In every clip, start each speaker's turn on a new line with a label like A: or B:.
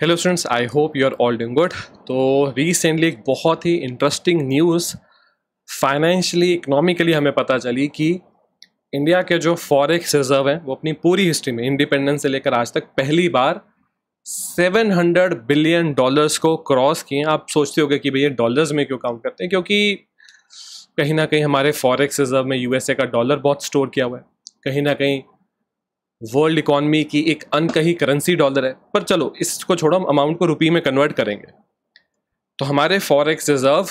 A: hello students I hope you are all doing good तो recently एक बहुत ही इंटरेस्टिंग न्यूज़ फाइनेंशियली इकोनॉमिकली हमें पता चली कि इंडिया के जो फॉरेक्स रिजर्व हैं वो अपनी पूरी हिस्ट्री में इंडिपेंडेंस से लेकर आज तक पहली बार 700 बिलियन डॉलर्स को क्रॉस किए आप सोचते गए कि भैया डॉलर्स में क्यों काउंट करते हैं क्योंकि कहीं ना कहीं हमारे फॉरेक्स रिजर्व में यूएसए का डॉलर बहुत स्टोर किया हुआ है कहीं ना कहीं वर्ल्ड इकोनॉमी की एक अनकही करेंसी डॉलर है पर चलो इसको छोड़ो हम अमाउंट को रुपी में कन्वर्ट करेंगे तो हमारे फॉरेक्स रिजर्व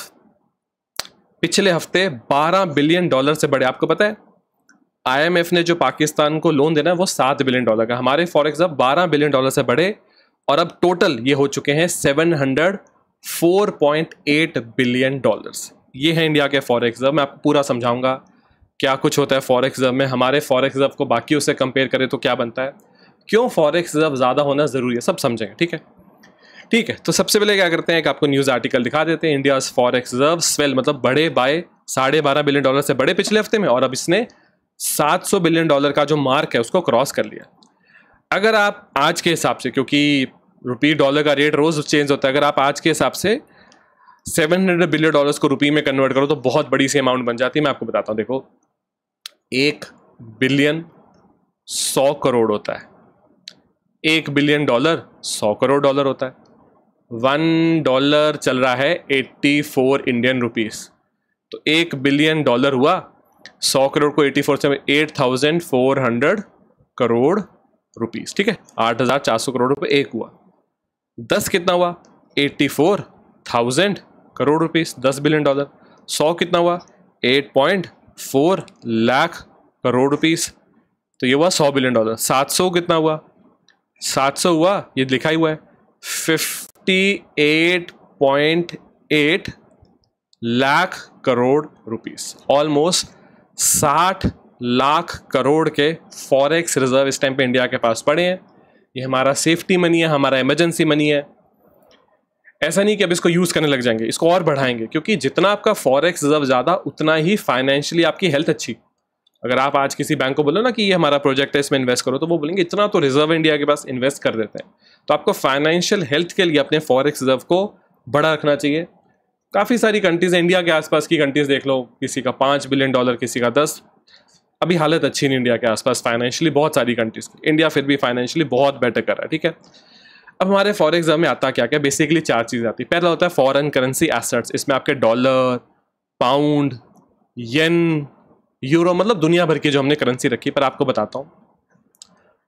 A: पिछले हफ्ते 12 बिलियन डॉलर से बढ़े आपको पता है आईएमएफ ने जो पाकिस्तान को लोन देना है वो सात बिलियन डॉलर का हमारे फॉरेक्स रिजर्व 12 बिलियन डॉलर से बढ़े और अब टोटल ये हो चुके हैं 704.8 बिलियन डॉलर्स ये है इंडिया के फॉरेक्स रिजर्व मैं आपको पूरा समझाऊंगा क्या कुछ होता है फॉरेक्स रिजर्व में हमारे फॉरेक्स रिजर्व को बाकी उससे कंपेयर करें तो क्या बनता है क्यों फॉरेक्स रिजर्व ज़्यादा होना ज़रूरी है सब समझेंगे ठीक है ठीक है तो सबसे पहले क्या करते हैं एक आपको न्यूज़ आर्टिकल दिखा देते हैं इंडिया फॉरेक्स रिजर्व स्वेल मतलब बड़े बाय साढ़े बारह बिलियन डॉलर से बड़े पिछले हफ्ते में और अब इसने 700 बिलियन डॉलर का जो मार्क है उसको क्रॉस कर लिया अगर आप आज के हिसाब से क्योंकि रुपी डॉलर का रेट रोज़ चेंज होता है अगर आप आज के हिसाब से 700 बिलियन डॉलर्स को रुपी में कन्वर्ट करो तो बहुत बड़ी सी अमाउंट बन जाती है मैं आपको बताता हूँ देखो एक बिलियन सौ करोड़ होता है एक बिलियन डॉलर सौ करोड़ डॉलर होता है वन डॉलर चल रहा है एट्टी फोर इंडियन रुपीस तो एक बिलियन डॉलर हुआ सौ करोड़ को एट्टी फोर से eight thousand four hundred crore rupees ठीक है आठ हज़ार चार सौ करोड़ रुपये एक हुआ दस कितना हुआ eighty four thousand crore rupees दस बिलियन डॉलर सौ कितना हुआ eight point four lakh crore rupees तो ये हुआ सौ बिलियन डॉलर सात सौ कितना हुआ सात सौ हुआ ये लिखा ही हुआ है fifty eight point eight lakh crore rupees almost साठ लाख करोड़ के फॉरेक्स रिजर्व इस टाइम पे इंडिया के पास पड़े हैं ये हमारा सेफ्टी मनी है हमारा इमरजेंसी मनी है ऐसा नहीं कि अब इसको यूज़ करने लग जाएंगे इसको और बढ़ाएंगे क्योंकि जितना आपका फॉरेक्स रिजर्व ज़्यादा उतना ही फाइनेंशियली आपकी हेल्थ अच्छी अगर आप आज किसी बैंक को बोलो ना कि ये हमारा प्रोजेक्ट है इसमें इन्वेस्ट करो तो वो बोलेंगे इतना तो रिजर्व इंडिया के पास इन्वेस्ट कर देते हैं तो आपको फाइनेंशियल हेल्थ के लिए अपने फॉरेक्स रिजर्व को बड़ा रखना चाहिए काफ़ी सारी कंट्रीज़ इंडिया के आसपास की कंट्रीज़ देख लो किसी का पाँच बिलियन डॉलर किसी का दस अभी हालत अच्छी नहीं इंडिया के आसपास फाइनेंशियली बहुत सारी कंट्रीज़ की इंडिया फिर भी फाइनेंशियली बहुत बेटर कर रहा है ठीक है अब हमारे फॉर एग्जाम में आता क्या क्या बेसिकली चार चीज़ें आती है पहला होता है फॉरेन करेंसी एसेट्स इसमें आपके डॉलर पाउंड येन यूरो मतलब दुनिया भर की जो हमने करेंसी रखी पर आपको बताता हूँ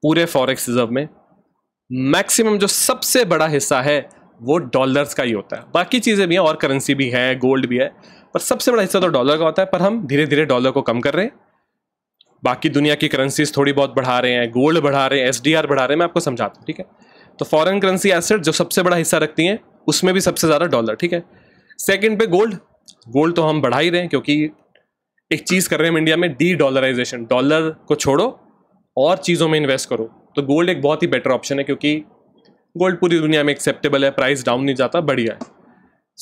A: पूरे फॉरेक्स रिजर्व में मैक्सिमम जो सबसे बड़ा हिस्सा है वो डॉलर्स का ही होता है बाकी चीज़ें भी हैं और करेंसी भी है गोल्ड भी है पर सबसे बड़ा हिस्सा तो डॉलर का होता है पर हम धीरे धीरे डॉलर को कम कर रहे हैं बाकी दुनिया की करेंसीज थोड़ी बहुत बढ़ा रहे हैं गोल्ड बढ़ा रहे हैं एस बढ़ा रहे हैं मैं आपको समझाता हूँ ठीक है तो फॉरेन करेंसी एसेट जो सबसे बड़ा हिस्सा रखती हैं उसमें भी सबसे ज़्यादा डॉलर ठीक है सेकंड पे गोल्ड गोल्ड तो हम बढ़ा ही रहे हैं क्योंकि एक चीज़ कर रहे हैं इंडिया में डी डॉलराइजेशन डॉलर को छोड़ो और चीज़ों में इन्वेस्ट करो तो गोल्ड एक बहुत ही बेटर ऑप्शन है क्योंकि गोल्ड पूरी दुनिया में एक्सेप्टेबल है प्राइस डाउन नहीं जाता बढ़िया है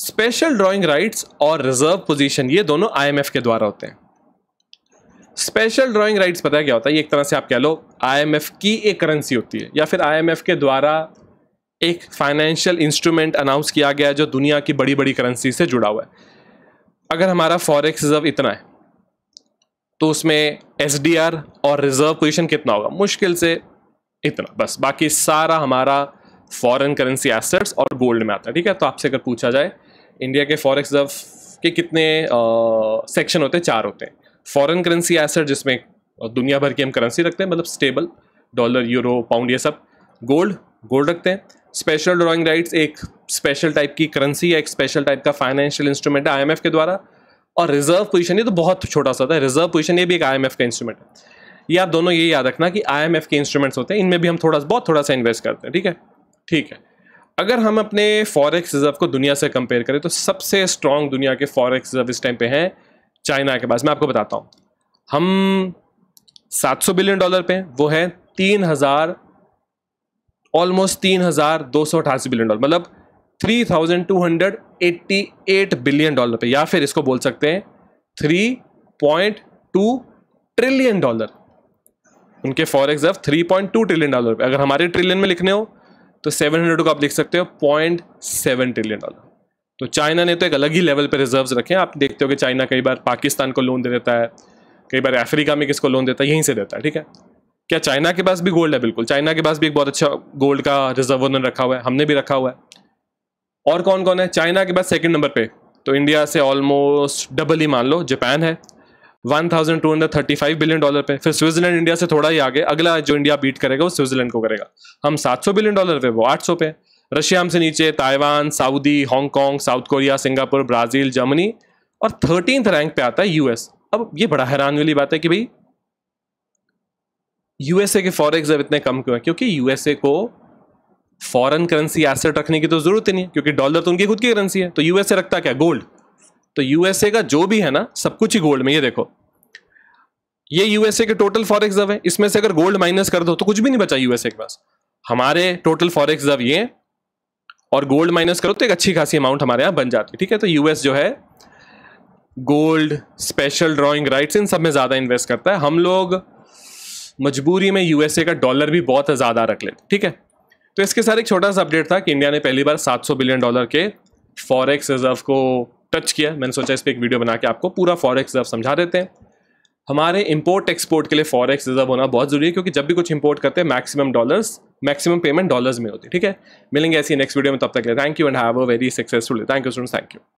A: स्पेशल ड्राइंग राइट्स और रिजर्व पोजीशन ये दोनों आईएमएफ के द्वारा होते हैं स्पेशल ड्राइंग राइट्स पता है क्या होता है ये एक तरह से आप कह लो आई की एक करेंसी होती है या फिर आई के द्वारा एक फाइनेंशियल इंस्ट्रूमेंट अनाउंस किया गया है जो दुनिया की बड़ी बड़ी करेंसी से जुड़ा हुआ है अगर हमारा फॉरेक्स रिजर्व इतना है तो उसमें एस और रिजर्व पोजिशन कितना होगा मुश्किल से इतना बस बाकी सारा हमारा फॉरन करेंसी एसेट्स और गोल्ड में आता है ठीक है तो आपसे अगर पूछा जाए इंडिया के फॉरेक्स रिजर्व के कितने सेक्शन होते हैं चार होते हैं फॉरेन करेंसी एसेट जिसमें दुनिया भर की हम करेंसी रखते हैं मतलब स्टेबल डॉलर यूरो पाउंड ये सब गोल्ड गोल्ड रखते हैं स्पेशल ड्राइंग राइट्स एक स्पेशल टाइप की करेंसी या एक स्पेशल टाइप का फाइनेंशियल इंस्ट्रूमेंट है आई के द्वारा और रिजर्व पोजिशन ये तो बहुत छोटा सा होता है रिजर्व पोजिशन ये भी एक आई का इंस्ट्रूमेंट है ये आप दोनों ये याद रखना कि आई के इंस्ट्रूमेंट्स होते हैं इनमें भी हम थोड़ा बहुत थोड़ा सा इन्वेस्ट करते हैं ठीक है ठीक है अगर हम अपने फॉरेक्स रिजर्व को दुनिया से कंपेयर करें तो सबसे स्ट्रांग दुनिया के फॉरेक्स रिजर्व इस टाइम पे हैं चाइना के पास मैं आपको बताता हूँ हम 700 बिलियन डॉलर पे वो है तीन हज़ार ऑलमोस्ट तीन हज़ार दो सौ अठासी बिलियन डॉलर मतलब three thousand two hundred eighty eight billion dollar पे या फिर इसको बोल सकते हैं three point two trillion dollar उनके for exam three point two trillion dollar पे अगर हमारे ट्रिलियन में लिखने हो तो सेवन हंड्रेड को आप लिख सकते हो पॉइंट सेवन ट्रिलियन डॉलर तो चाइना ने तो एक अलग ही लेवल पर रिजर्व रखे हैं आप देखते हो कि चाइना कई बार पाकिस्तान को लोन दे देता है कई बार अफ्रीका में किसको लोन देता है यहीं से देता है ठीक है क्या चाइना के पास भी गोल्ड है बिल्कुल चाइना के पास भी एक बहुत अच्छा गोल्ड का रिजर्व उन्होंने रखा हुआ है हमने भी रखा हुआ है और कौन कौन है चाइना के पास सेकंड नंबर पे तो इंडिया से ऑलमोस्ट डबल ही मान लो जापान है 1235 बिलियन डॉलर पे फिर स्विट्जरलैंड इंडिया से थोड़ा ही आगे अगला जो इंडिया बीट करेगा वो स्विट्जरलैंड को करेगा हम 700 बिलियन डॉलर पे वो 800 पे रशिया हमसे नीचे Taiwan Saudi Hong Kong South Korea Singapore Brazil Germany और थर्टीन रैंक पे आता है यूएस अब ये बड़ा हैरान वाली बात है कि भाई यूएसए के फॉरेन रिजर्व इतने कम क्यों है क्योंकि यूएसए को फॉरेन करेंसी एसेट रखने की तो ज़रूरत ही नहीं क्योंकि डॉलर तो उनकी खुद की करेंसी है तो यूएसए रखता क्या गोल्ड तो यूएसए का जो भी है ना सब कुछ ही गोल्ड में ये देखो ये यूएसए के टोटल फॉरेक्स रिजर्व है इसमें से अगर गोल्ड माइनस कर दो तो कुछ भी नहीं बचा यूएसए के पास हमारे टोटल फॉरेक्स रिजर्व ये और गोल्ड माइनस करो तो एक अच्छी खासी अमाउंट हमारे यहाँ बन जाती है ठीक है तो यूएस जो है गोल्ड स्पेशल ड्राइंग राइट्स इन सब में ज़्यादा इन्वेस्ट करता है हम लोग मजबूरी में यूएसए का डॉलर भी बहुत ज़्यादा रख लेते ठीक है तो इसके साथ एक छोटा सा अपडेट था कि इंडिया ने पहली बार 700 बिलियन डॉलर के फॉरेक्स रिजर्व को टच किया मैंने सोचा इस पर एक वीडियो बना के आपको पूरा फॉरेक्स रिजर्व समझा देते हैं हमारे इंपोर्ट एक्सपोर्ट के लिए फॉरेक्स रिजर्व होना बहुत ज़रूरी है क्योंकि जब भी कुछ इंपोर्ट करते हैं maximum dollars maximum payment dollars में होती है ठीक है मिलेंगे ऐसी नेक्स्ट वीडियो में तब तक thank you and have a very successful thank you students thank you